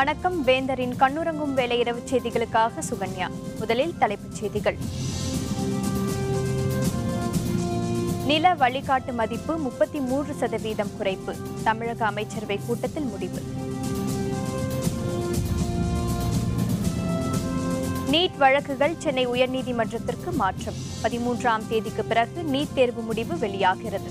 வணக்கம் வேந்தரின் கண்ணுறங்கும் வேலை இரவு செய்திகளுக்காக சுகன்யா முதலில் தலைப்புச் செய்திகள் நில வழிகாட்டு மதிப்பு முப்பத்தி மூன்று சதவீதம் குறைப்பு தமிழக அமைச்சரவை கூட்டத்தில் முடிவு நீட் வழக்குகள் சென்னை உயர்நீதிமன்றத்திற்கு மாற்றம் பதிமூன்றாம் தேதிக்கு பிறகு நீட் தேர்வு முடிவு வெளியாகிறது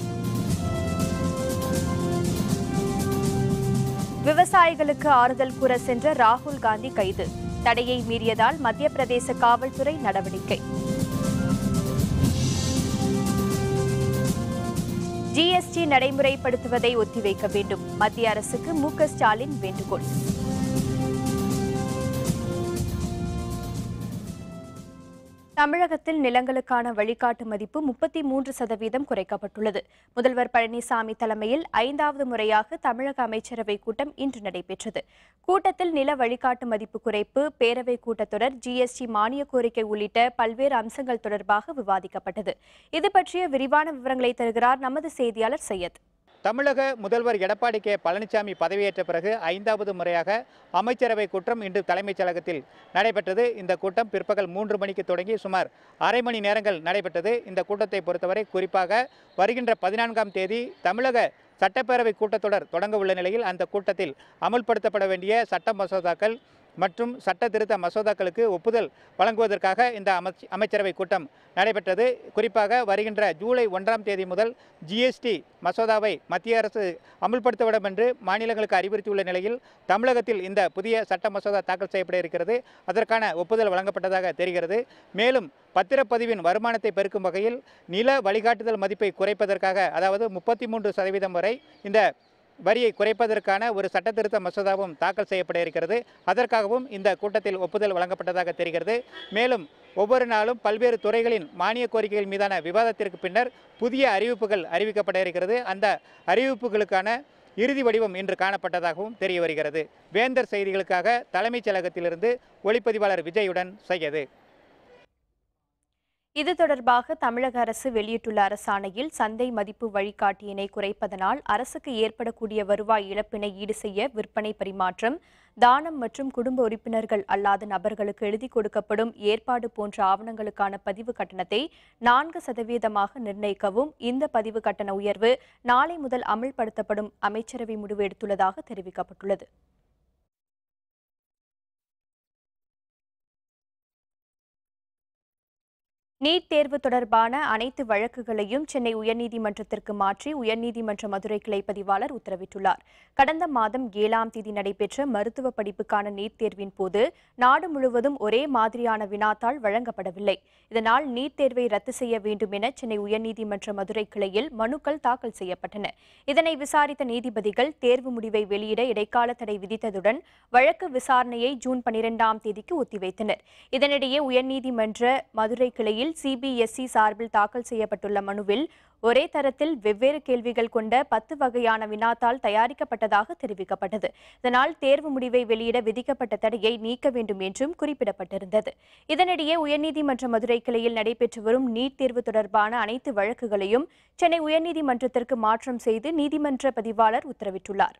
விவசாயிகளுக்கு ஆறுதல் கூற சென்ற ராகுல் காந்தி கைது தடையை மீறியதால் மத்திய பிரதேச காவல்துறை நடவடிக்கை ஜிஎஸ்டி நடைமுறைப்படுத்துவதை ஒத்திவைக்க வேண்டும் மத்திய அரசுக்கு மு ஸ்டாலின் வேண்டுகோள் தமிழகத்தில் நிலங்களுக்கான வழிகாட்டு மதிப்பு முப்பத்தி மூன்று சதவீதம் குறைக்கப்பட்டுள்ளது முதல்வர் பழனிசாமி தலைமையில் ஐந்தாவது முறையாக தமிழக அமைச்சரவை கூட்டம் இன்று நடைபெற்றது கூட்டத்தில் நில வழிகாட்டு மதிப்பு குறைப்பு பேரவை கூட்டத்தொடர் ஜிஎஸ்டி மானிய கோரிக்கை உள்ளிட்ட பல்வேறு அம்சங்கள் தொடர்பாக விவாதிக்கப்பட்டது இது பற்றிய விரிவான விவரங்களை தருகிறார் நமது செய்தியாளர் சையத் தமிழக முதல்வர் எடப்பாடி கே பழனிசாமி பதவியேற்ற பிறகு ஐந்தாவது முறையாக அமைச்சரவை கூட்டம் இன்று தலைமைச் செயலகத்தில் நடைபெற்றது இந்த கூட்டம் பிற்பகல் மூன்று மணிக்கு தொடங்கி சுமார் அரை மணி நேரங்கள் நடைபெற்றது இந்த கூட்டத்தை பொறுத்தவரை குறிப்பாக வருகின்ற பதினான்காம் தேதி தமிழக சட்டப்பேரவை கூட்டத்தொடர் தொடங்க உள்ள நிலையில் அந்த கூட்டத்தில் அமல்படுத்தப்பட வேண்டிய சட்ட மசோதாக்கள் மற்றும் சட்ட திருத்த மசோதாக்களுக்கு ஒப்புதல் வழங்குவதற்காக இந்த அமைச்சரவை கூட்டம் நடைபெற்றது குறிப்பாக வருகின்ற ஜூலை ஒன்றாம் தேதி முதல் ஜிஎஸ்டி மசோதாவை மத்திய அரசு அமுல்படுத்தவிடும் என்று மாநிலங்களுக்கு அறிவுறுத்தியுள்ள நிலையில் தமிழகத்தில் இந்த புதிய சட்ட மசோதா தாக்கல் செய்யப்பட இருக்கிறது அதற்கான ஒப்புதல் வழங்கப்பட்டதாக தெரிகிறது மேலும் பத்திரப்பதிவின் வருமானத்தை பெருக்கும் வகையில் நில வழிகாட்டுதல் மதிப்பை குறைப்பதற்காக அதாவது முப்பத்தி மூன்று சதவீதம் வரை இந்த வரியை குறைப்பதற்கான ஒரு சட்டத்திருத்த மசோதாவும் தாக்கல் செய்யப்பட இருக்கிறது அதற்காகவும் இந்த கூட்டத்தில் ஒப்புதல் வழங்கப்பட்டதாக தெரிகிறது மேலும் ஒவ்வொரு நாளும் பல்வேறு துறைகளின் மானிய கோரிக்கைகள் மீதான விவாதத்திற்கு பின்னர் புதிய அறிவிப்புகள் அறிவிக்கப்பட இருக்கிறது அந்த அறிவிப்புகளுக்கான இறுதி வடிவம் இன்று காணப்பட்டதாகவும் தெரிய வருகிறது வேந்தர் செய்திகளுக்காக தலைமைச் செயலகத்திலிருந்து ஒளிப்பதிவாளர் விஜயுடன் செய்யது இது தொடர்பாக தமிழக அரசு வெளியிட்டுள்ள அரசாணையில் சந்தை மதிப்பு வழிகாட்டியினை குறைப்பதனால் அரசுக்கு ஏற்படக்கூடிய வருவாய் இழப்பினை ஈடு செய்ய விற்பனை பரிமாற்றம் தானம் மற்றும் குடும்ப உறுப்பினர்கள் அல்லாத நபர்களுக்கு எழுதி கொடுக்கப்படும் ஏற்பாடு போன்ற ஆவணங்களுக்கான பதிவு கட்டணத்தை நான்கு சதவீதமாக நிர்ணயிக்கவும் இந்த பதிவு கட்டண உயர்வு நாளை முதல் அமல்படுத்தப்படும் அமைச்சரவை முடிவு எடுத்துள்ளதாக தெரிவிக்கப்பட்டுள்ளது நீட் தேர்வு தொடர்பான அனைத்து வழக்குகளையும் சென்னை உயர்நீதிமன்றத்திற்கு மாற்றி உயர்நீதிமன்ற மதுரை கிளை பதிவாளர் உத்தரவிட்டுள்ளார் கடந்த மாதம் ஏழாம் தேதி நடைபெற்ற மருத்துவ படிப்புக்கான நீட் தேர்வின் போது நாடு முழுவதும் ஒரே மாதிரியான வினாத்தாள் வழங்கப்படவில்லை இதனால் நீட் தேர்வை ரத்து செய்ய வேண்டும் என சென்னை உயர்நீதிமன்ற மதுரை கிளையில் மனுக்கள் தாக்கல் செய்யப்பட்டன இதனை விசாரித்த நீதிபதிகள் தேர்வு முடிவை வெளியிட இடைக்கால தடை விதித்ததுடன் வழக்கு விசாரணையை ஜூன் பனிரெண்டாம் தேதிக்கு ஒத்திவைத்தனர் இதனிடையே உயர்நீதிமன்ற மதுரை கிளையில் வழக்கில் சிபிஎஸ்இ e சார்பில் தாக்கல் செய்யப்பட்டுள்ள மனுவில் ஒரே தரத்தில் வெவ்வேறு கேள்விகள் கொண்ட பத்து வகையான வினாத்தால் தயாரிக்கப்பட்டதாக தெரிவிக்கப்பட்டது இதனால் தேர்வு முடிவை வெளியிட விதிக்கப்பட்ட தடையை நீக்க வேண்டும் என்றும் குறிப்பிடப்பட்டிருந்தது இதனிடையே உயர்நீதிமன்ற மதுரை கிளையில் நடைபெற்று வரும் நீட் தேர்வு தொடர்பான அனைத்து வழக்குகளையும் சென்னை உயர்நீதிமன்றத்திற்கு மாற்றம் செய்து நீதிமன்ற பதிவாளர் உத்தரவிட்டுள்ளார்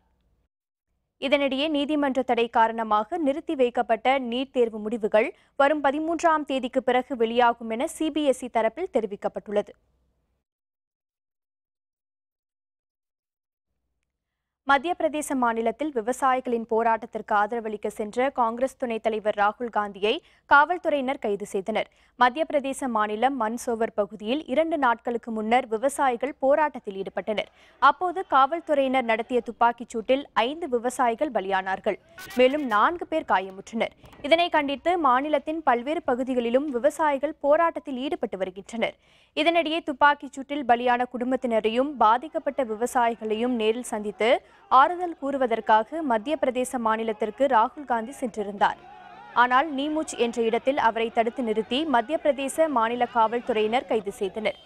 இதனிடையே நீதிமன்ற தடை காரணமாக நிறுத்தி வைக்கப்பட்ட நீட் தேர்வு முடிவுகள் வரும் பதிமூன்றாம் தேதிக்கு பிறகு வெளியாகும் என சிபிஎஸ்இ தரப்பில் தெரிவிக்கப்பட்டுள்ளது மத்திய பிரதேச மாநிலத்தில் விவசாயிகளின் போராட்டத்திற்கு ஆதரவளிக்க சென்ற காங்கிரஸ் துணைத் தலைவர் ராகுல் காந்தியை காவல்துறையினர் கைது செய்தனர் மத்திய பிரதேச மாநிலம் மன்சோவர் பகுதியில் இரண்டு நாட்களுக்கு முன்னர் விவசாயிகள் போராட்டத்தில் ஈடுபட்டனர் அப்போது காவல்துறையினர் நடத்திய துப்பாக்கிச் சூட்டில் ஐந்து விவசாயிகள் பலியானார்கள் மேலும் நான்கு பேர் காயமுற்றனர் இதனை கண்டித்து மாநிலத்தின் பல்வேறு பகுதிகளிலும் விவசாயிகள் போராட்டத்தில் ஈடுபட்டு வருகின்றனர் இதனிடையே துப்பாக்கிச் சூட்டில் பலியான குடும்பத்தினரையும் பாதிக்கப்பட்ட விவசாயிகளையும் நேரில் சந்தித்து ஆறுதல் கூறுவதற்காக மத்திய பிரதேச மாநிலத்திற்கு ராகுல் காந்தி சென்றிருந்தார் ஆனால் நீமுச் என்ற இடத்தில் அவரை தடுத்து நிறுத்தி மத்திய பிரதேச மாநில காவல்துறையினர் கைது செய்தனர்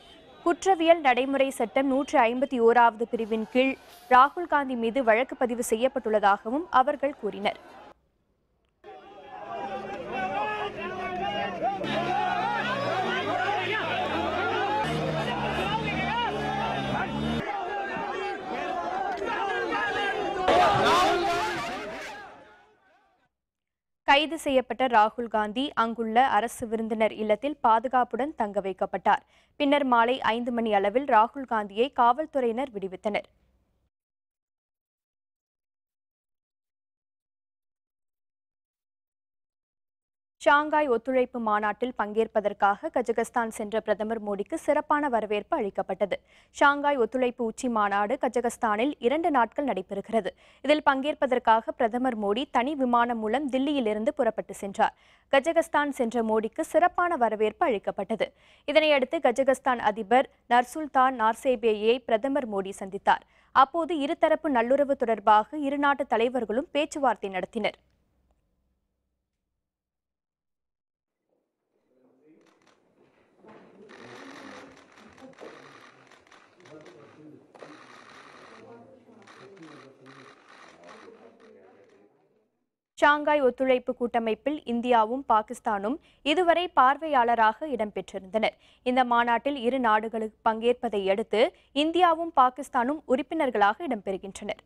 குற்றவியல் நடைமுறை சட்டம் நூற்றி ஐம்பத்தி ஓராவது பிரிவின் கீழ் ராகுல் காந்தி மீது வழக்கு பதிவு செய்யப்பட்டுள்ளதாகவும் அவர்கள் கூறினர் கைது செய்யப்பட்ட ராகுல் காந்தி அங்குள்ள அரசு விருந்தினர் இல்லத்தில் பாதுகாப்புடன் தங்க வைக்கப்பட்டார் பின்னர் மாலை ஐந்து மணி அளவில் ராகுல் காந்தியை காவல்துறையினர் விடுவித்தனர் ஷாங்காய் ஒத்துழைப்பு மாநாட்டில் பங்கேற்பதற்காக கஜகஸ்தான் சென்ற பிரதமர் மோடிக்கு சிறப்பான வரவேற்பு அளிக்கப்பட்டது ஷாங்காய் ஒத்துழைப்பு உச்சி மாநாடு கஜகஸ்தானில் இரண்டு நாட்கள் நடைபெறுகிறது இதில் பங்கேற்பதற்காக பிரதமர் மோடி தனி விமானம் மூலம் தில்லியிலிருந்து புறப்பட்டு சென்றார் கஜகஸ்தான் சென்ற மோடிக்கு சிறப்பான வரவேற்பு அளிக்கப்பட்டது இதனையடுத்து கஜகஸ்தான் அதிபர் நர்சுல்தான் நார்சேபேயை பிரதமர் மோடி சந்தித்தார் அப்போது இருதரப்பு நல்லுறவு தொடர்பாக இருநாட்டு தலைவர்களும் பேச்சுவார்த்தை நடத்தினர் ஷாங்காய் ஒத்துழைப்பு கூட்டமைப்பில் இந்தியாவும் பாகிஸ்தானும் இதுவரை பார்வையாளராக இடம்பெற்றிருந்தனர் இந்த மாநாட்டில் இரு நாடுகளுக்கு பங்கேற்பதை அடுத்து இந்தியாவும் பாகிஸ்தானும் உறுப்பினர்களாக இடம்பெறுகின்றனர்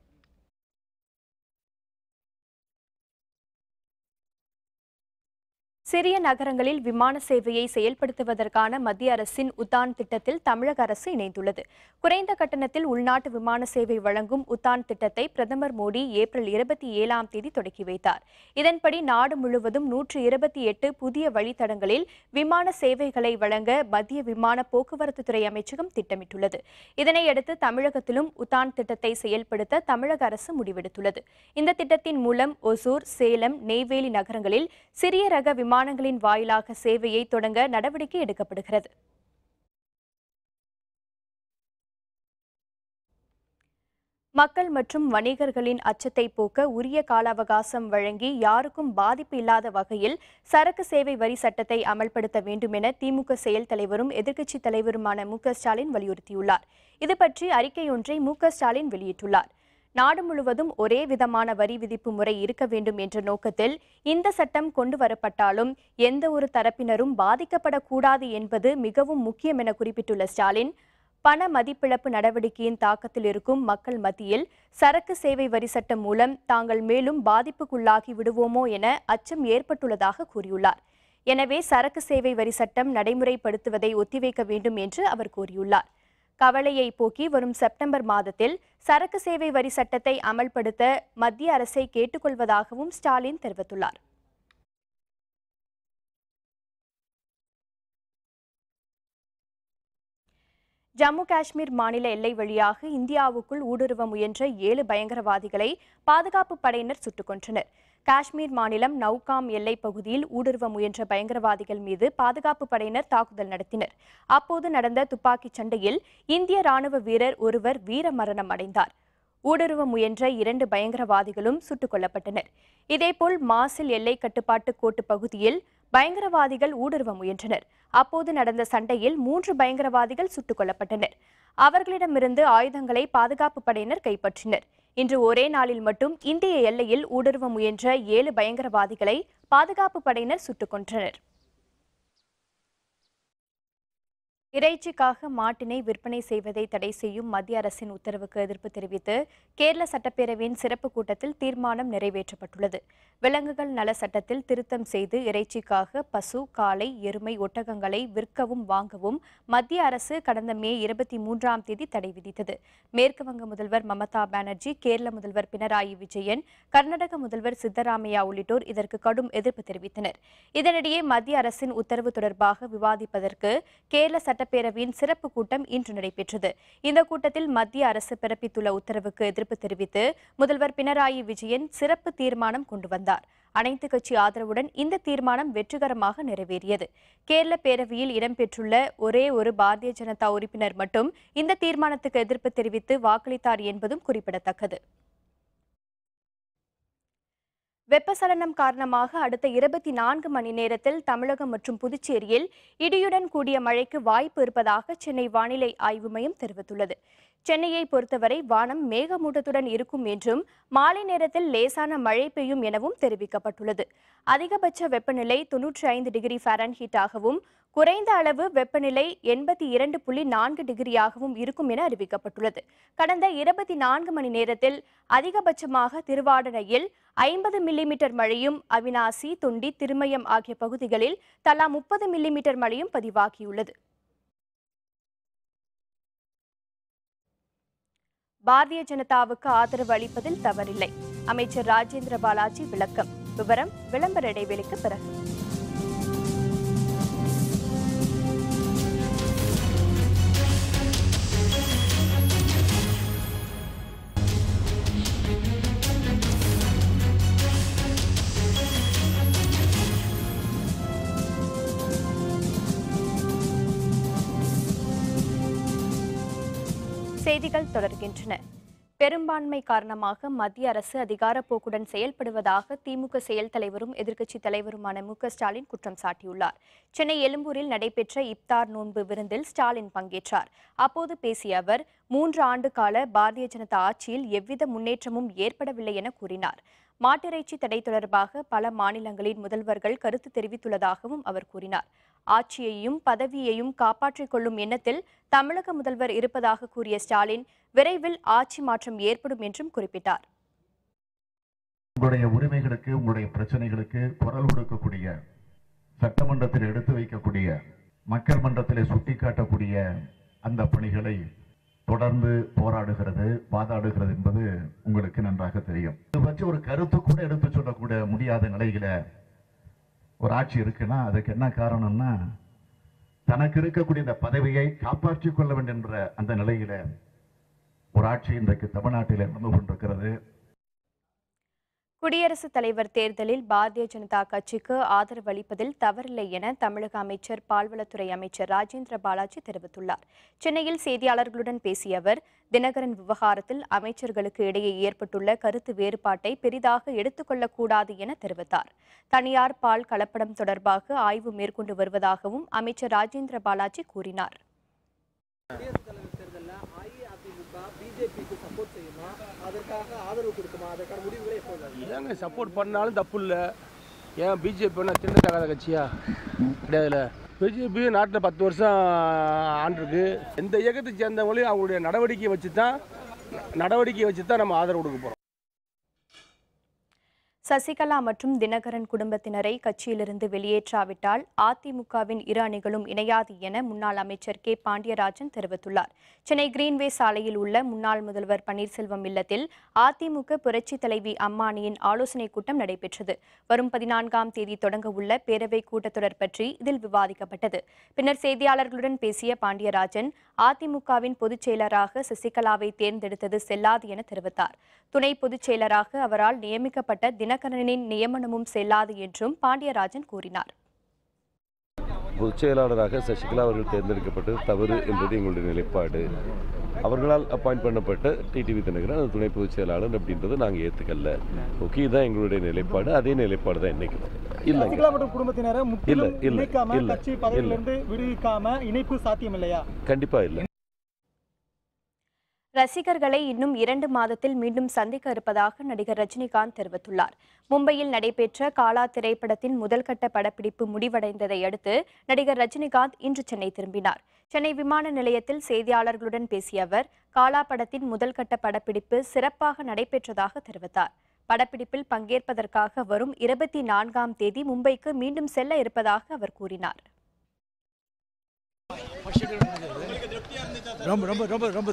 சிறிய நகரங்களில் விமான சேவையை செயல்படுத்துவதற்கான மத்திய அரசின் உத்தான் திட்டத்தில் தமிழக அரசு இணைந்துள்ளது குறைந்த கட்டணத்தில் உள்நாட்டு விமான சேவை வழங்கும் உத்தான் திட்டத்தை பிரதமர் மோடி ஏப்ரல் இருபத்தி ஏழாம் தேதி தொடக்கி வைத்தார் இதன்படி நாடு முழுவதும் நூற்று இருபத்தி எட்டு புதிய வழித்தடங்களில் விமான சேவைகளை வழங்க மத்திய விமான போக்குவரத்துத்துறை அமைச்சகம் திட்டமிட்டுள்ளது இதனையடுத்து தமிழகத்திலும் உத்தான் திட்டத்தை செயல்படுத்த தமிழக அரசு முடிவெடுத்துள்ளது இந்த திட்டத்தின் மூலம் ஒசூர் சேலம் நெய்வேலி நகரங்களில் சிறிய ரக விமான விமானங்களின் வாயிலாக சேவையை தொடங்க நடவடிக்கை எடுக்கப்படுகிறது மக்கள் மற்றும் வணிகர்களின் அச்சத்தை போக்க உரிய கால அவகாசம் வழங்கி யாருக்கும் பாதிப்பு இல்லாத வகையில் சரக்கு சேவை வரி சட்டத்தை அமல்படுத்த வேண்டும் என திமுக செயல் தலைவரும் எதிர்க்கட்சித் தலைவருமான மு ஸ்டாலின் வலியுறுத்தியுள்ளார் இது பற்றி அறிக்கை ஒன்றை மு ஸ்டாலின் வெளியிட்டுள்ளார் நாடு முழுவதும் ஒரே விதமான வரி விதிப்பு முறை இருக்க வேண்டும் என்ற நோக்கத்தில் இந்த சட்டம் கொண்டு வரப்பட்டாலும் எந்த ஒரு தரப்பினரும் பாதிக்கப்படக்கூடாது என்பது மிகவும் முக்கியம் என குறிப்பிட்டுள்ள ஸ்டாலின் பண மதிப்பிழப்பு நடவடிக்கையின் தாக்கத்தில் இருக்கும் மக்கள் மத்தியில் சரக்கு சேவை வரி சட்டம் மூலம் தாங்கள் மேலும் பாதிப்புக்குள்ளாகி விடுவோமோ என அச்சம் ஏற்பட்டுள்ளதாக கூறியுள்ளார் எனவே சரக்கு சேவை வரி சட்டம் நடைமுறைப்படுத்துவதை ஒத்திவைக்க வேண்டும் என்று அவர் கூறியுள்ளார் கவலையை போக்கி வரும் செப்டம்பர் மாதத்தில் சரக்கு சேவை வரி சட்டத்தை அமல்படுத்த மத்திய அரசை கேட்டுக்கொள்வதாகவும் ஸ்டாலின் தெரிவித்துள்ளார் ஜம்மு காஷ்மீர் மாநில எல்லை வழியாக இந்தியாவுக்குள் ஊடுருவ முயன்ற ஏழு பயங்கரவாதிகளை பாதுகாப்பு படையினர் சுட்டுக் கொன்றனர் காஷ்மீர் மாநிலம் நௌகாம் எல்லைப் பகுதியில் ஊடுருவ முயன்ற பயங்கரவாதிகள் மீது பாதுகாப்பு படையினர் தாக்குதல் நடத்தினர் அப்போது நடந்த துப்பாக்கிச் சண்டையில் இந்திய ராணுவ வீரர் ஒருவர் வீர மரணம் அடைந்தார் ஊடுருவ முயன்ற இரண்டு பயங்கரவாதிகளும் சுட்டுக் கொல்லப்பட்டனர் இதேபோல் மாசில் எல்லை கட்டுப்பாட்டு கோட்டு பகுதியில் பயங்கரவாதிகள் ஊடுருவ முயன்றனர் அப்போது நடந்த சண்டையில் மூன்று பயங்கரவாதிகள் சுட்டுக் கொல்லப்பட்டனர் அவர்களிடமிருந்து ஆயுதங்களை பாதுகாப்பு படையினர் கைப்பற்றினர் இன்று ஒரே நாளில் மட்டும் இந்திய எல்லையில் ஊடுருவ முயன்ற ஏழு பயங்கரவாதிகளை பாதுகாப்பு படையினர் சுட்டுக் கொன்றனர் இறைச்சிக்காக மாட்டினை விற்பனை செய்வதை தடை செய்யும் மத்திய அரசின் உத்தரவுக்கு எதிர்ப்பு தெரிவித்து கேரள சட்டப்பேரவையின் சிறப்பு கூட்டத்தில் தீர்மானம் நிறைவேற்றப்பட்டுள்ளது விலங்குகள் நல சட்டத்தில் திருத்தம் செய்து இறைச்சிக்காக பசு காளை எருமை ஒட்டகங்களை விற்கவும் வாங்கவும் மத்திய அரசு கடந்த மே இருபத்தி மூன்றாம் தேதி தடை விதித்தது மேற்குவங்க முதல்வர் மமதா பானர்ஜி கேரள முதல்வர் பினராயி விஜயன் கர்நாடக முதல்வர் சித்தராமையா உள்ளிட்டோர் இதற்கு கடும் எதிர்ப்பு தெரிவித்தனர் இதனிடையே மத்திய அரசின் உத்தரவு தொடர்பாக விவாதிப்பதற்கு கேரள சட்ட சட்டப்பேரவையின் சிறப்பு கூட்டம் இன்று நடைபெற்றது இந்த கூட்டத்தில் மத்திய அரசு பிறப்பித்துள்ள உத்தரவுக்கு எதிர்ப்பு தெரிவித்து முதல்வர் பினராயி விஜயன் சிறப்பு தீர்மானம் கொண்டு வந்தார் அனைத்து கட்சி ஆதரவுடன் இந்த தீர்மானம் வெற்றிகரமாக நிறைவேறியது கேரள பேரவையில் இடம்பெற்றுள்ள ஒரே ஒரு பாரதிய ஜனதா உறுப்பினர் மட்டும் இந்த தீர்மானத்துக்கு எதிர்ப்பு தெரிவித்து வாக்களித்தார் என்பதும் குறிப்பிடத்தக்கது வெப்பசலனம் காரணமாக அடுத்த இருபத்தி நான்கு மணி நேரத்தில் தமிழகம் மற்றும் புதுச்சேரியில் இடியுடன் கூடிய மழைக்கு வாய்ப்பு இருப்பதாக சென்னை வானிலை ஆய்வு மையம் தெரிவித்துள்ளது சென்னையை பொறுத்தவரை வானம் மேகமூட்டத்துடன் இருக்கும் என்றும் மாலை நேரத்தில் லேசான மழை பெய்யும் எனவும் தெரிவிக்கப்பட்டுள்ளது அதிகபட்ச வெப்பநிலை தொன்னூற்றி ஐந்து டிகிரி ஆகவும் குறைந்த அளவு வெப்பநிலை எண்பத்தி இரண்டு புள்ளி நான்கு டிகிரியாகவும் இருக்கும் என அறிவிக்கப்பட்டுள்ளது கடந்த இருபத்தி நான்கு மணி நேரத்தில் அதிகபட்சமாக திருவாடனையில் ஐம்பது மில்லிமீட்டர் மழையும் அவினாசி தொண்டி திருமயம் ஆகிய பகுதிகளில் தலா முப்பது மில்லிமீட்டர் மழையும் பதிவாகியுள்ளது பாரதிய ஜனதாவுக்கு ஆதரவு அளிப்பதில் தவறில்லை அமைச்சர் ராஜேந்திர பாலாஜி விளக்கம் விவரம் விளம்பர இடைவெளிக்கு பிறகு செய்திகள் தொடர்கின்றன பெரும்பான்மை காரணமாக மத்திய அரசு அதிகாரப்போக்குடன் செயல்படுவதாக திமுக செயல் தலைவரும் எதிர்க்கட்சித் தலைவருமான மு ஸ்டாலின் குற்றம் சாட்டியுள்ளார் சென்னை எழும்பூரில் நடைபெற்ற இப்தார் நோன்பு விருந்தில் ஸ்டாலின் பங்கேற்றார் அப்போது பேசிய அவர் மூன்று ஆண்டு கால பாரதிய ஜனதா ஆட்சியில் எவ்வித முன்னேற்றமும் ஏற்படவில்லை என கூறினார் மாட்டிறைச்சி தடை தொடர்பாக பல மாநிலங்களின் முதல்வர்கள் கருத்து தெரிவித்துள்ளதாகவும் அவர் கூறினார் ஆட்சியையும் பதவியையும் காப்பாற்றிக் கொள்ளும் எண்ணத்தில் தமிழக முதல்வர் இருப்பதாக கூறிய ஸ்டாலின் விரைவில் ஆட்சி மாற்றம் ஏற்படும் என்றும் குறிப்பிட்டார் உங்களுடைய உரிமைகளுக்கு உங்களுடைய பிரச்சனைகளுக்கு குரல் கொடுக்கக்கூடிய சட்டமன்றத்தில் எடுத்து வைக்கக்கூடிய மக்கள் மன்றத்தில் சுட்டிக்காட்டக்கூடிய அந்த பணிகளை தொடர்ந்து போராடுகிறது வாதாடுகிறது என்பது உங்களுக்கு நன்றாக தெரியும் இது பற்றி ஒரு கருத்து கூட எடுத்து சொல்லக்கூட முடியாத நிலையில ஒரு ஆட்சி இருக்குன்னா அதுக்கு என்ன காரணம்னா தனக்கு இருக்கக்கூடிய இந்த பதவியை காப்பாற்றிக் கொள்ள வேண்டும் என்ற அந்த நிலையில ஒரு ஆட்சி இன்றைக்கு தமிழ்நாட்டில் நடந்து கொண்டிருக்கிறது குடியரசுத் தலைவர் தேர்தலில் பாரதிய ஜனதா கட்சிக்கு ஆதரவு அளிப்பதில் தவறில்லை என தமிழக அமைச்சர் பால்வளத்துறை அமைச்சர் ராஜேந்திர பாலாஜி தெரிவித்துள்ளார் சென்னையில் செய்தியாளர்களுடன் பேசிய அவர் தினகரன் விவகாரத்தில் அமைச்சர்களுக்கு இடையே ஏற்பட்டுள்ள கருத்து வேறுபாட்டை பெரிதாக எடுத்துக்கொள்ளக்கூடாது என தெரிவித்தார் தனியார் பால் கலப்படம் தொடர்பாக ஆய்வு மேற்கொண்டு வருவதாகவும் அமைச்சர் ராஜேந்திர பாலாஜி கூறினார் சப்போர்ட் செய்யுமா அதற்காக ஆதரவு கொடுக்குமா அதற்கான முடிவுகளை எப்போ இல்லைங்க சப்போர்ட் பண்ணாலும் தப்பு இல்லை ஏன் பிஜேபி என்ன திண்ட தகாத கட்சியா கிடையாதுல்ல பிஜேபி நாட்டில் பத்து வருஷம் ஆண்டிருக்கு எந்த இயக்கத்தை சேர்ந்தவங்களையும் அவங்களுடைய நடவடிக்கையை வச்சு தான் நடவடிக்கையை வச்சு தான் நம்ம ஆதரவு கொடுக்க போகிறோம் சசிகலா மற்றும் தினகரன் குடும்பத்தினரை கட்சியிலிருந்து வெளியேற்றாவிட்டால் அதிமுகவின் இரு அணிகளும் இணையாது என முன்னாள் அமைச்சர் கே பாண்டியராஜன் தெரிவித்துள்ளார் சென்னை கிரீன்வே சாலையில் உள்ள முன்னாள் முதல்வர் பன்னீர்செல்வம் இல்லத்தில் அதிமுக புரட்சி தலைவி அம்மானியின் ஆலோசனைக் கூட்டம் நடைபெற்றது வரும் பதினான்காம் தேதி தொடங்க உள்ள பேரவைக் கூட்டத்தொடர் பற்றி இதில் விவாதிக்கப்பட்டது பின்னர் செய்தியாளர்களுடன் பேசிய பாண்டியராஜன் அதிமுகவின் பொதுச் செயலராக சசிகலாவை தேர்ந்தெடுத்தது செல்லாது என தெரிவித்தார் துணை பொதுச் செயலராக அவரால் நியமிக்கப்பட்ட தினகரனின் நியமனமும் செல்லாது என்றும் பாண்டியராஜன் கூறினார் பொதுச் செயலாளராக சசிகலா அவர்கள் தேர்ந்தெடுக்கப்பட்டது தவறு என்பது எங்களுடைய நிலைப்பாடு அவர்களால் அப்பாயிண்ட் பண்ணப்பட்ட டிடிவி தினகரன் அது துணை பொதுச் செயலாளர் அப்படின்றத நாங்கள் ஏற்றுக்கல ஓகே இதான் எங்களுடைய நிலைப்பாடு அதே நிலைப்பாடு தான் இன்னைக்கு இல்லை இல்லை இல்லை இல்லை இல்லை இணைப்பு சாத்தியம் இல்லையா கண்டிப்பாக இல்லை ரசிகர்களை இன்னும் இரண்டு மாதத்தில் மீண்டும் சந்திக்க இருப்பதாக நடிகர் ரஜினிகாந்த் தெரிவித்துள்ளார் மும்பையில் நடைபெற்ற காலா திரைப்படத்தின் முதல்கட்ட படப்பிடிப்பு முடிவடைந்ததை அடுத்து நடிகர் ரஜினிகாந்த் இன்று சென்னை திரும்பினார் சென்னை விமான நிலையத்தில் செய்தியாளர்களுடன் பேசிய அவர் காலா படத்தின் முதல்கட்ட படப்பிடிப்பு சிறப்பாக நடைபெற்றதாக தெரிவித்தார் படப்பிடிப்பில் பங்கேற்பதற்காக வரும் இருபத்தி நான்காம் தேதி மும்பைக்கு மீண்டும் செல்ல இருப்பதாக அவர் கூறினார் ரொம்ப ரொம்ப ரொம்ப ரொம்ப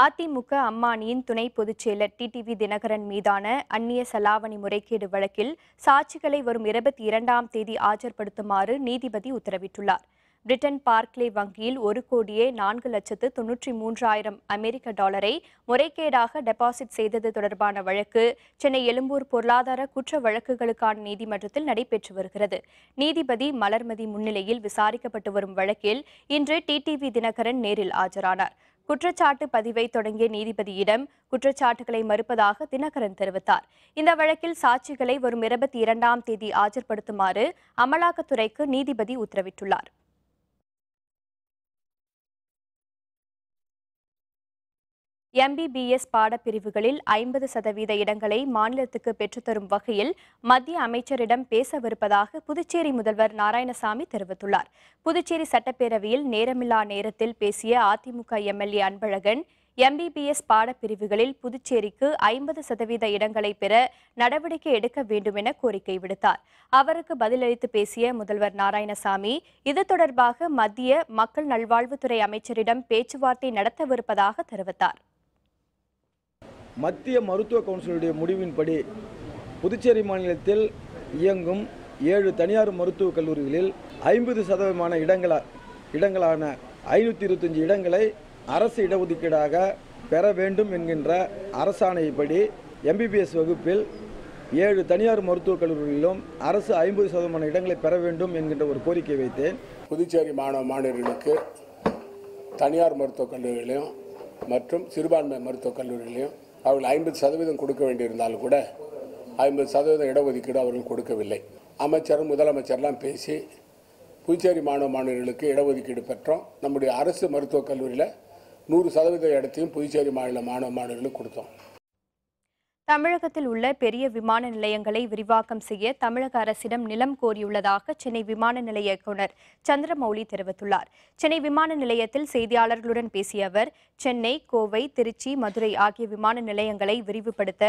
அதிமுக அம்மானியின் துணை பொதுச்செயலர் டிடிவி தினகரன் மீதான அந்நிய செலாவணி முறைகேடு வழக்கில் சாட்சிகளை வரும் இருபத்தி இரண்டாம் தேதி ஆஜர்படுத்துமாறு நீதிபதி உத்தரவிட்டுள்ளார் பிரிட்டன் பார்க்லே வங்கியில் ஒரு கோடியே நான்கு லட்சத்து தொன்னூற்றி மூன்றாயிரம் அமெரிக்க டாலரை முறைகேடாக டெபாசிட் செய்தது தொடர்பான வழக்கு சென்னை எழும்பூர் பொருளாதார குற்ற வழக்குகளுக்கான நீதிமன்றத்தில் நடைபெற்று வருகிறது நீதிபதி மலர்மதி முன்னிலையில் விசாரிக்கப்பட்டு வரும் வழக்கில் இன்று டிடிவி தினகரன் நேரில் ஆஜரானார் குற்றச்சாட்டு பதிவை தொடங்கிய நீதிபதியிடம் குற்றச்சாட்டுகளை மறுப்பதாக தினகரன் தெரிவித்தார் இந்த வழக்கில் சாட்சிகளை வரும் இருபத்தி இரண்டாம் தேதி ஆஜர்படுத்துமாறு அமலாக்கத்துறைக்கு நீதிபதி உத்தரவிட்டுள்ளார் எம்பிபிஎஸ் பாடப்பிரிவுகளில் ஐம்பது சதவீத இடங்களை மாநிலத்துக்கு பெற்றுத்தரும் வகையில் மத்திய அமைச்சரிடம் பேசவிருப்பதாக புதுச்சேரி முதல்வர் நாராயணசாமி தெரிவித்துள்ளார் புதுச்சேரி சட்டப்பேரவையில் நேரமில்லா நேரத்தில் பேசிய அதிமுக எம்எல்ஏ அன்பழகன் எம்பிபிஎஸ் பாடப்பிரிவுகளில் புதுச்சேரிக்கு ஐம்பது சதவீத இடங்களை பெற நடவடிக்கை எடுக்க வேண்டும் என கோரிக்கை விடுத்தார் அவருக்கு பதிலளித்து பேசிய முதல்வர் நாராயணசாமி இது தொடர்பாக மத்திய மக்கள் நல்வாழ்வுத்துறை அமைச்சரிடம் பேச்சுவார்த்தை நடத்தவிருப்பதாக தெரிவித்தார் மத்திய மருத்துவ கவுன்சிலுடைய முடிவின்படி புதுச்சேரி மாநிலத்தில் இயங்கும் ஏழு தனியார் மருத்துவக் கல்லூரிகளில் ஐம்பது சதவீதமான இடங்களா இடங்களான ஐநூற்றி இருபத்தஞ்சி இடங்களை அரசு இடஒதுக்கீடாக பெற வேண்டும் என்கின்ற அரசாணைப்படி எம்பிபிஎஸ் வகுப்பில் ஏழு தனியார் மருத்துவக் கல்லூரிகளிலும் அரசு ஐம்பது சதவீதமான இடங்களை பெற வேண்டும் என்கின்ற ஒரு கோரிக்கை வைத்தேன் புதுச்சேரி மாணவ மாணவர்களுக்கு தனியார் மருத்துவக் கல்லூரிகளையும் மற்றும் சிறுபான்மை மருத்துவக் கல்லூரிகளையும் அவர்கள் ஐம்பது சதவீதம் கொடுக்க வேண்டியிருந்தாலும் கூட ஐம்பது சதவீதம் இடஒதுக்கீடு அவர்கள் கொடுக்கவில்லை அமைச்சரும் முதலமைச்சர்லாம் பேசி புதுச்சேரி மாணவ மாணவர்களுக்கு இடஒதுக்கீடு பெற்றோம் நம்முடைய அரசு மருத்துவக் கல்லூரியில் நூறு சதவீத இடத்தையும் புதுச்சேரி மாநில மாணவ மாணவர்களுக்கு கொடுத்தோம் தமிழகத்தில் உள்ள பெரிய விமான நிலையங்களை விரிவாக்கம் செய்ய தமிழக அரசிடம் நிலம் கோரியுள்ளதாக சென்னை விமான நிலைய இயக்குநர் சந்திரமௌலி தெரிவித்துள்ளார் சென்னை விமான நிலையத்தில் செய்தியாளர்களுடன் பேசிய அவர் சென்னை கோவை திருச்சி மதுரை ஆகிய விமான நிலையங்களை விரிவுபடுத்த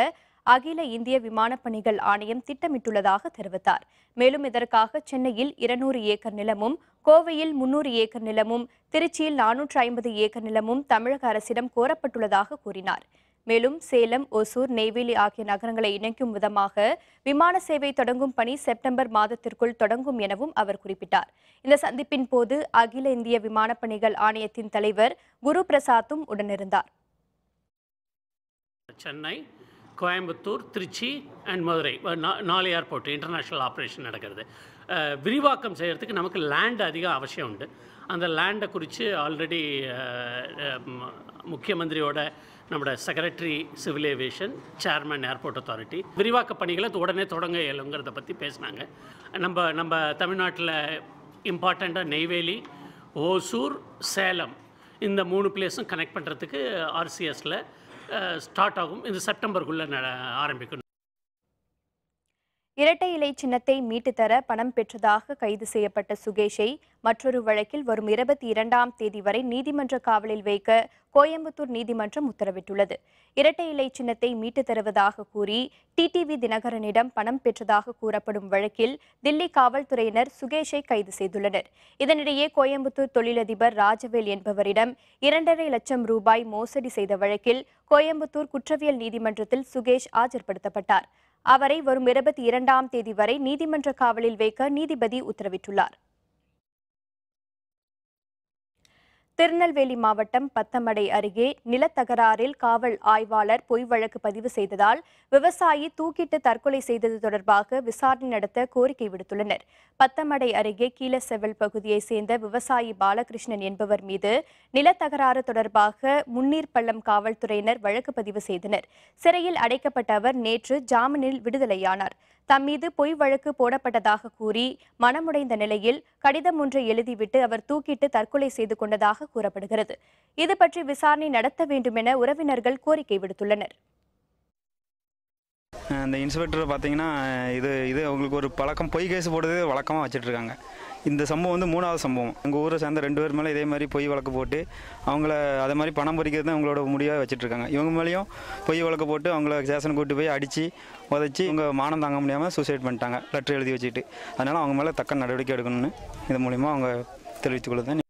அகில இந்திய விமானப் பணிகள் ஆணையம் திட்டமிட்டுள்ளதாக தெரிவித்தார் மேலும் இதற்காக சென்னையில் இருநூறு ஏக்கர் நிலமும் கோவையில் முன்னூறு ஏக்கர் நிலமும் திருச்சியில் நானூற்று ஐம்பது ஏக்கர் நிலமும் தமிழக அரசிடம் கோரப்பட்டுள்ளதாக கூறினார் மேலும் சேலம் ஒசூர் நெய்வேலி ஆகிய நகரங்களை இணைக்கும் விதமாக விமான சேவை தொடங்கும் பணி செப்டம்பர் மாதத்திற்குள் தொடங்கும் எனவும் அவர் குறிப்பிட்டார் இந்த சந்திப்பின் போது அகில இந்திய விமானப் பணிகள் ஆணையத்தின் தலைவர் குரு பிரசாத்தும் உடனிருந்தார் சென்னை கோயம்புத்தூர் திருச்சி அண்ட் மதுரை நாலு ஏர்போர்ட் இன்டர்நேஷ்னல் ஆப்ரேஷன் நடக்கிறது விரிவாக்கம் செய்கிறதுக்கு நமக்கு லேண்ட் அதிகம் அவசியம் உண்டு அந்த லேண்டை குறித்து ஆல்ரெடி முக்கியமந்திரியோட நம்மளோட secretary civil aviation chairman airport authority விரிவாக்க பணிகளை உடனே தொடங்க இயலுங்கிறத பற்றி பேசினாங்க நம்ம நம்ம தமிழ்நாட்டில் இம்பார்ட்டண்ட்டாக நெய்வேலி ஓசூர் சேலம் இந்த மூணு பிளேஸும் கனெக்ட் பண்ணுறதுக்கு ஆர்சிஎஸில் ஸ்டார்ட் ஆகும் இது செப்டம்பருக்குள்ளே ஆரம்பிக்கணும் இரட்டை இலை சின்னத்தை மீட்டு தர பணம் பெற்றதாக கைது செய்யப்பட்ட சுகேஷை மற்றொரு வழக்கில் வரும் இருபத்தி இரண்டாம் தேதி வரை நீதிமன்ற காவலில் வைக்க கோயம்புத்தூர் நீதிமன்றம் உத்தரவிட்டுள்ளது இரட்டை இலை சின்னத்தை மீட்டு தருவதாக கூறி டிடிவி தினகரனிடம் பணம் பெற்றதாக கூறப்படும் வழக்கில் தில்லி காவல்துறையினர் சுகேஷை கைது செய்துள்ளனர் இதனிடையே கோயம்புத்தூர் தொழிலதிபர் ராஜவேல் என்பவரிடம் இரண்டரை லட்சம் ரூபாய் மோசடி செய்த வழக்கில் கோயம்புத்தூர் குற்றவியல் நீதிமன்றத்தில் சுகேஷ் ஆஜர்படுத்தப்பட்டார் அவரை வரும் இருபத்தி இரண்டாம் தேதி வரை நீதிமன்ற காவலில் வைக்க நீதிபதி உத்தரவிட்டுள்ளார் திருநெல்வேலி மாவட்டம் பத்தமடை அருகே நிலத்தகராறில் காவல் ஆய்வாளர் பொய் வழக்கு பதிவு செய்ததால் விவசாயி தூக்கிட்டு தற்கொலை செய்தது தொடர்பாக விசாரணை நடத்த கோரிக்கை விடுத்துள்ளனர் பத்தமடை அருகே கீழசெவல் பகுதியை சேர்ந்த விவசாயி பாலகிருஷ்ணன் என்பவர் மீது நிலத்தகராறு தொடர்பாக முன்னீர்பள்ளம் காவல்துறையினர் வழக்கு பதிவு செய்தனர் சிறையில் அடைக்கப்பட்ட அவர் நேற்று ஜாமீனில் விடுதலையானார் தம் மீது பொய் வழக்கு போடப்பட்டதாக கூறி மனமுடைந்த நிலையில் கடிதம் ஒன்றை எழுதிவிட்டு அவர் தூக்கிட்டு தற்கொலை செய்து கொண்டதாக கூறப்படுகிறது இது பற்றி விசாரணை நடத்த வேண்டுமென உறவினர்கள் கோரிக்கை விடுத்துள்ளனர் இந்த இன்ஸ்பெக்டர் பார்த்தீங்கன்னா இது இது அவங்களுக்கு ஒரு பழக்கம் பொய் கேஸ் போடுறது வழக்கமாக வச்சுட்ருக்காங்க இந்த சம்பவம் வந்து மூணாவது சம்பவம் எங்கள் ஊரை சேர்ந்த ரெண்டு பேர் மேலே இதே மாதிரி பொய் வழக்கு போட்டு அவங்கள அதை மாதிரி பணம் பறிக்கிறது தான் அவங்களோட முடிவாக வச்சுட்ருக்காங்க இவங்க மேலேயும் பொய் வழக்கு போட்டு அவங்கள ஸ்டேஷன் கூட்டு போய் அடித்து உதச்சி இவங்க மானம் தாங்க முடியாமல் சூசைட் பண்ணிட்டாங்க லெட்டர் எழுதி வச்சுக்கிட்டு அதனால் அவங்க மேலே தக்க நடவடிக்கை எடுக்கணும்னு இது மூலிமா அவங்க தெரிவித்துக்கொள்ளுதான்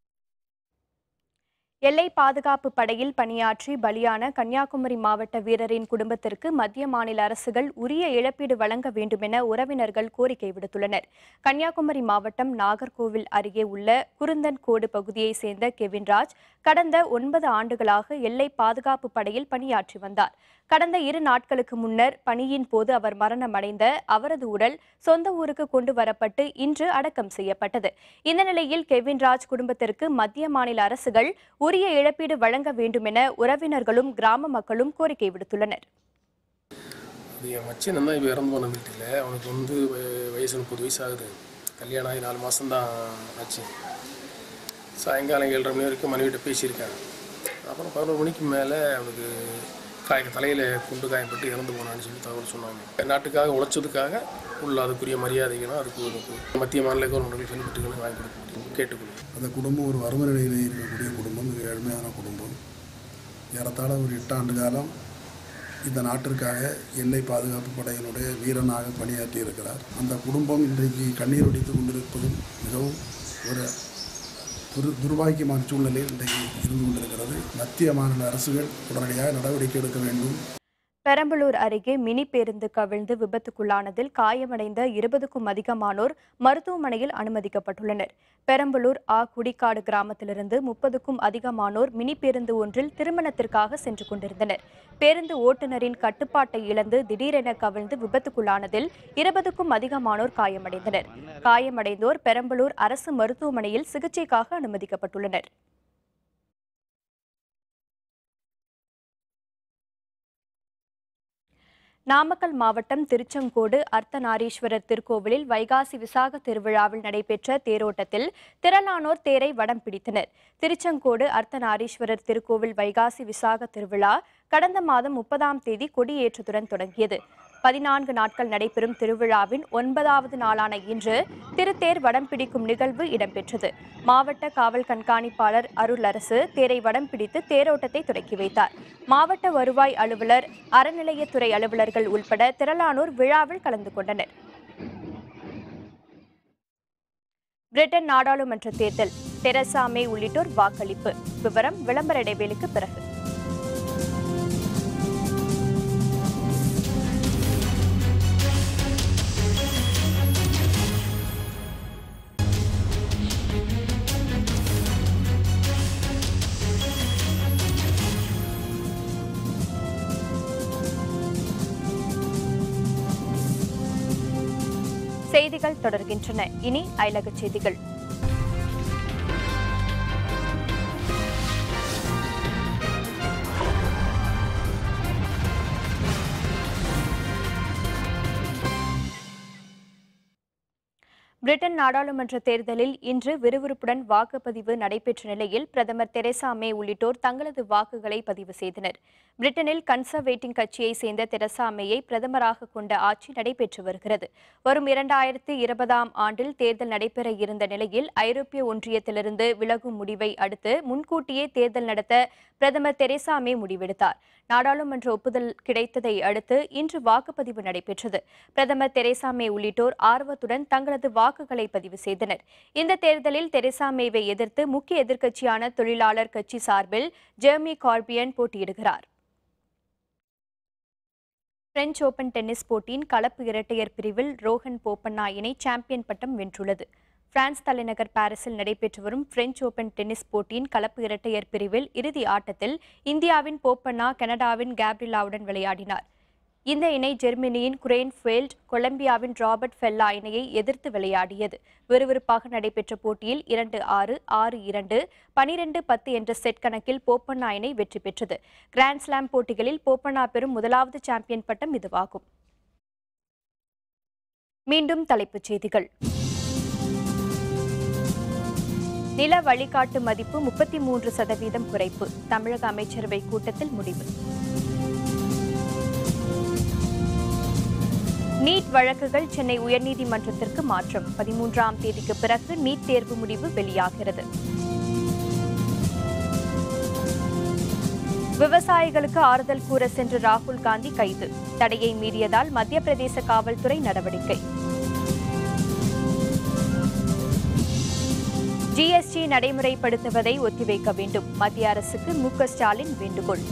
எல்லை பாதுகாப்பு படையில் பணியாற்றி பலியான கன்னியாகுமரி மாவட்ட வீரரின் குடும்பத்திற்கு மத்திய மாநில அரசுகள் உரிய இழப்பீடு வழங்க வேண்டுமென உறவினர்கள் கோரிக்கை விடுத்துள்ளனர் கன்னியாகுமரி மாவட்டம் நாகர்கோவில் அருகே உள்ள குருந்தன் கோடு பகுதியைச் சேர்ந்த கெவின்ராஜ் கடந்த ஒன்பது ஆண்டுகளாக எல்லை பாதுகாப்பு படையில் பணியாற்றி வந்தார் கடந்த இரு நாட்களுக்கு முன்னர் பணியின் போது அவர் மரணமடைந்த அவரது உடல் சொந்த ஊருக்கு கொண்டு வரப்பட்டு இன்று அடக்கம் செய்யப்பட்டது இந்த நிலையில் கெவின் ராஜ் குடும்பத்திற்கு மத்திய மாநில அரசுகள் உரிய இழப்பீடு வழங்க வேண்டும் என உறவினர்களும் கிராம மக்களும் கோரிக்கை விடுத்துள்ளனர் என் மச்சன் தான் இப்போ இறந்து போன வீட்டில் அவனுக்கு வந்து வயசு முப்பது வயசு ஆகுது கல்யாணம் ஆகி நாலு மாதம்தான் ஆச்சு சாயங்காலம் ஏழரை மணி வரைக்கும் மனைவிட்ட பேசியிருக்காங்க அப்புறம் பதினோரு மணிக்கு மேலே அவனுக்கு காய தலையில் குண்டு காயப்பட்டு இறந்து போனான்னு சொல்லி தகவல் சொன்னாங்க நாட்டுக்காக உழைச்சதுக்காக உள்ள அதுக்குரிய மரியாதைகளும் அதுக்கு மத்திய மாநில கவர்மெண்ட்கள் செல்பட்டுகளும் வாய்ப்பு கேட்டுக்கொள்ளும் அந்த குடும்பம் ஒரு வறுமை நிலையில் இருக்கக்கூடிய குடும்பம் மிக ஏழ்மையான குடும்பம் ஏறத்தாழ ஒரு எட்டு ஆண்டு காலம் இந்த நாட்டிற்காக எண்ணெய் பாதுகாப்பு படையினுடைய வீரனாக பணியாற்றி இருக்கிறார் அந்த குடும்பம் இன்றைக்கு கண்ணீர் வடித்து கொண்டிருப்பதும் மிகவும் ஒரு துரு துர்பாக்கியமான சூழ்நிலையில் இன்றைக்கு இருந்து கொண்டிருக்கிறது மத்திய மாநில அரசுகள் உடனடியாக நடவடிக்கை எடுக்க வேண்டும் பெரம்பலூர் அருகே மினி பேருந்து கவிழ்ந்து விபத்துக்குள்ளானதில் காயமடைந்த இருபதுக்கும் அதிகமானோர் மருத்துவமனையில் அனுமதிக்கப்பட்டுள்ளனர் பெரம்பலூர் ஆ குடிக்காடு கிராமத்திலிருந்து முப்பதுக்கும் அதிகமானோர் மினி பேருந்து ஒன்றில் திருமணத்திற்காக சென்று கொண்டிருந்தனர் பேருந்து ஓட்டுநரின் கட்டுப்பாட்டை இழந்து திடீரென கவிழ்ந்து விபத்துக்குள்ளானதில் இருபதுக்கும் அதிகமானோர் காயமடைந்தனர் காயமடைந்தோர் பெரம்பலூர் அரசு மருத்துவமனையில் சிகிச்சைக்காக அனுமதிக்கப்பட்டுள்ளனர் நாமக்கல் மாவட்டம் திருச்செங்கோடு அர்த்தநாரீஸ்வரர் திருக்கோவிலில் வைகாசி விசாக திருவிழாவில் நடைபெற்ற தேரோட்டத்தில் திரளானோர் தேரை வடம் பிடித்தனர் திருச்செங்கோடு அர்த்தநாரீஸ்வரர் திருக்கோவில் வைகாசி விசாக திருவிழா கடந்த மாதம் முப்பதாம் தேதி கொடியேற்றத்துடன் தொடங்கியது பதினான்கு நாட்கள் நடைபெறும் திருவிழாவின் ஒன்பதாவது நாளான இன்று திருத்தேர் வடம் பிடிக்கும் நிகழ்வு இடம்பெற்றது மாவட்ட காவல் கண்காணிப்பாளர் அருளரசு தேரை வடம் பிடித்து தேரோட்டத்தை தொடக்கி வைத்தார் மாவட்ட வருவாய் அலுவலர் அறநிலையத்துறை அலுவலர்கள் உள்பட திரளானோர் விழாவில் கலந்து கொண்டனர் பிரிட்டன் நாடாளுமன்ற தேர்தல் தெரசா மே உள்ளிட்டோர் வாக்களிப்பு விவரம் விளம்பர இடைவேளுக்கு பிறகு தொடர்கின்றன இனி அயலகச் செய்திகள் பிரிட்டன் நாடாளுமன்ற தேர்தலில் இன்று விறுவிறுப்புடன் வாக்குப்பதிவு நடைபெற்ற நிலையில் பிரதமர் தெரசா மே உள்ளிட்டோர் தங்களது வாக்குகளை பதிவு செய்தனர் பிரிட்டனில் கன்சர்வேட்டிங் கட்சியைச் சேர்ந்த தெரசா மேயை பிரதமராக கொண்ட ஆட்சி நடைபெற்று வருகிறது வரும் இரண்டாயிரத்தி இருபதாம் ஆண்டில் தேர்தல் நடைபெற இருந்த நிலையில் ஐரோப்பிய ஒன்றியத்திலிருந்து விலகும் முடிவை அடுத்து முன்கூட்டியே தேர்தல் நடத்த பிரதமர் தெரசா மே முடிவெடுத்தார் நாடாளுமன்ற ஒப்புதல் கிடைத்ததை அடுத்து இன்று வாக்குப்பதிவு நடைபெற்றது பிரதமர் தெரசா மே உள்ளிட்டோர் ஆர்வத்துடன் தங்களது வாக்கு வாக்குகளை பதிவு செய்தனர் இந்த தேர்தலில் தெரசா மேவை எதிர்த்து முக்கிய எதிர்க்கட்சியான தொழிலாளர் கட்சி சார்பில் ஜெர்மி கார்பியன் போட்டியிடுகிறார் பிரெஞ்சு ஓபன் டென்னிஸ் போட்டியின் கலப்பு இரட்டையர் பிரிவில் ரோஹன் போப்பண்ணா இணை சாம்பியன் பட்டம் வென்றுள்ளது பிரான்ஸ் தலைநகர் பாரிஸில் நடைபெற்று வரும் பிரெஞ்சு ஓபன் டென்னிஸ் போட்டியின் கலப்பு இரட்டையர் பிரிவில் இறுதி ஆட்டத்தில் இந்தியாவின் போப்பண்ணா கனடாவின் கேப்ரிலாவுடன் விளையாடினார் இந்த இணை ஜெர்மனியின் குரேன்ஃபெல்ட் கொலம்பியாவின் ராபர்ட் ஃபெல்லா இணையை எதிர்த்து விளையாடியது விறுவிறுப்பாக நடைபெற்ற போட்டியில் இரண்டு ஆறு ஆறு இரண்டு பனிரெண்டு பத்து என்ற செட் கணக்கில் போப்பண்ணா இணை வெற்றி பெற்றது கிராண்ட்ஸ்லாம் போட்டிகளில் போப்பண்ணா பெறும் முதலாவது சாம்பியன் பட்டம் இதுவாகும் மீண்டும் தலைப்புச் செய்திகள் நில வழிகாட்டு மதிப்பு முப்பத்தி மூன்று சதவீதம் குறைப்பு தமிழக அமைச்சரவை கூட்டத்தில் முடிவு நீட் வழக்குகள் சென்னை உயர்நீதிமன்றத்திற்கு மாற்றம் பதிமூன்றாம் தேதிக்கு பிறகு நீட் தேர்வு முடிவு வெளியாகிறது விவசாயிகளுக்கு ஆறுதல் கூற சென்ற ராகுல் காந்தி கைது தடையை மீறியதால் மத்திய பிரதேச காவல்துறை நடவடிக்கை ஜிஎஸ்டி நடைமுறைப்படுத்துவதை ஒத்திவைக்க வேண்டும் மத்திய அரசுக்கு மு ஸ்டாலின் வேண்டுகோள்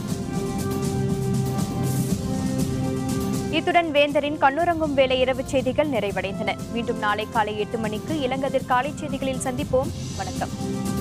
இத்துடன் வேந்தரின் கண்ணுறங்கும் வேலை இரவு செய்திகள் நிறைவடைந்தன மீண்டும் நாளை காலை எட்டு மணிக்கு இலங்கதிர் காலை செய்திகளில் சந்திப்போம் வணக்கம்